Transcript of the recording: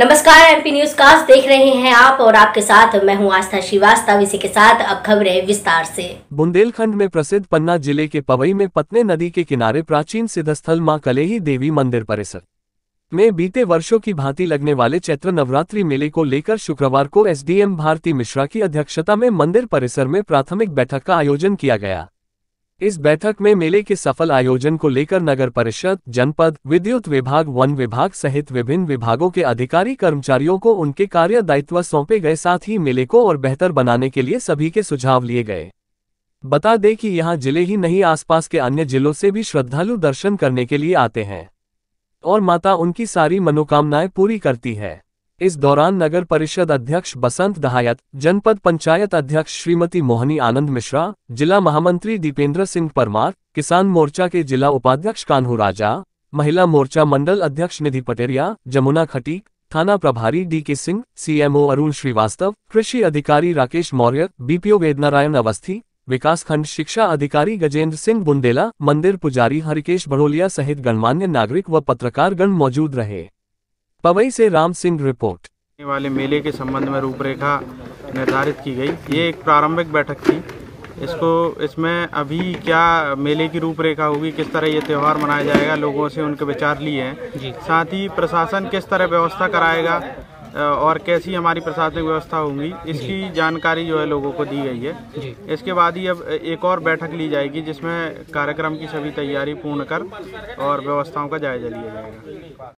नमस्कार MP news cast देख रहे हैं आप और आपके साथ मैं हूं आस्था श्रीवास्तव इसी के साथ अब खबरें विस्तार से बुंदेलखंड में प्रसिद्ध पन्ना जिले के पवई में पतने नदी के किनारे प्राचीन सिद्ध स्थल माँ कलेही देवी मंदिर परिसर में बीते वर्षों की भांति लगने वाले चैत्र नवरात्रि मेले को लेकर शुक्रवार को एसडीएम भारती मिश्रा की अध्यक्षता में मंदिर परिसर में प्राथमिक बैठक का आयोजन किया गया इस बैठक में मेले के सफल आयोजन को लेकर नगर परिषद जनपद विद्युत विभाग वन विभाग सहित विभिन्न विभागों के अधिकारी कर्मचारियों को उनके कार्य दायित्व सौंपे गए साथ ही मेले को और बेहतर बनाने के लिए सभी के सुझाव लिए गए बता दें कि यहाँ जिले ही नहीं आसपास के अन्य जिलों से भी श्रद्धालु दर्शन करने के लिए आते हैं और माता उनकी सारी मनोकामनाएं पूरी करती है इस दौरान नगर परिषद अध्यक्ष बसंत दहायत जनपद पंचायत अध्यक्ष श्रीमती मोहनी आनंद मिश्रा जिला महामंत्री दीपेंद्र सिंह परमार किसान मोर्चा के जिला उपाध्यक्ष कान्हू राजा महिला मोर्चा मंडल अध्यक्ष निधि पटेरिया जमुना खटीक थाना प्रभारी डी के सिंह सीएमओ अरुण श्रीवास्तव कृषि अधिकारी राकेश मौर्य बीपीओ वेदनारायण अवस्थी विकासखंड शिक्षा अधिकारी गजेंद्र सिंह बुंदेला मंदिर पुजारी हरिकेश बड़ोलिया सहित गणमान्य नागरिक व पत्रकारगण मौजूद रहे पवई से राम सिंह रिपोर्ट वाले मेले के संबंध में रूपरेखा निर्धारित की गई ये एक प्रारंभिक बैठक थी इसको इसमें अभी क्या मेले की रूपरेखा होगी किस तरह ये त्यौहार मनाया जाएगा लोगों से उनके विचार लिए हैं साथ ही प्रशासन किस तरह व्यवस्था कराएगा और कैसी हमारी प्रशासनिक व्यवस्था होगी इसकी जानकारी जो है लोगों को दी गई है इसके बाद ही अब एक और बैठक ली जाएगी जिसमें कार्यक्रम की सभी तैयारी पूर्ण कर और व्यवस्थाओं का जायजा लिया जाएगा